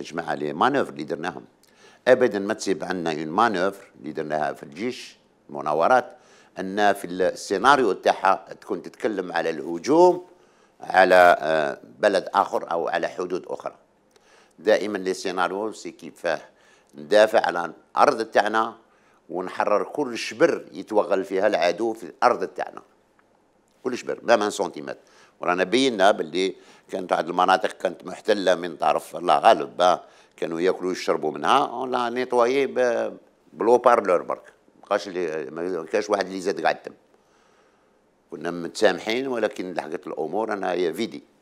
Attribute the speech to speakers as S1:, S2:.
S1: جماعه لي مانوفر اللي درناهم ابدا ما تسيب عندنا اون مانوفر اللي درناها في الجيش المناورات ان في السيناريو تاعها تكون تتكلم على الهجوم على آه، بلد اخر او على حدود اخرى دائما لي سيناريو سي كيفاه ندافع على الارض تاعنا ونحرر كل شبر يتوغل فيها العدو في الارض تاعنا كل شبر ما من سنتيمتر ورانا بينا باللي كانت واحد المناطق كانت محتله من طرف الله غالب آه. كانوا ياكلوا يشربوا منها اون لا نيتواي بلو بارلور برك مابقاش ما كانش واحد اللي زاد قاعد تم كنا متسامحين ولكن لحقت الامور انا هي فيدي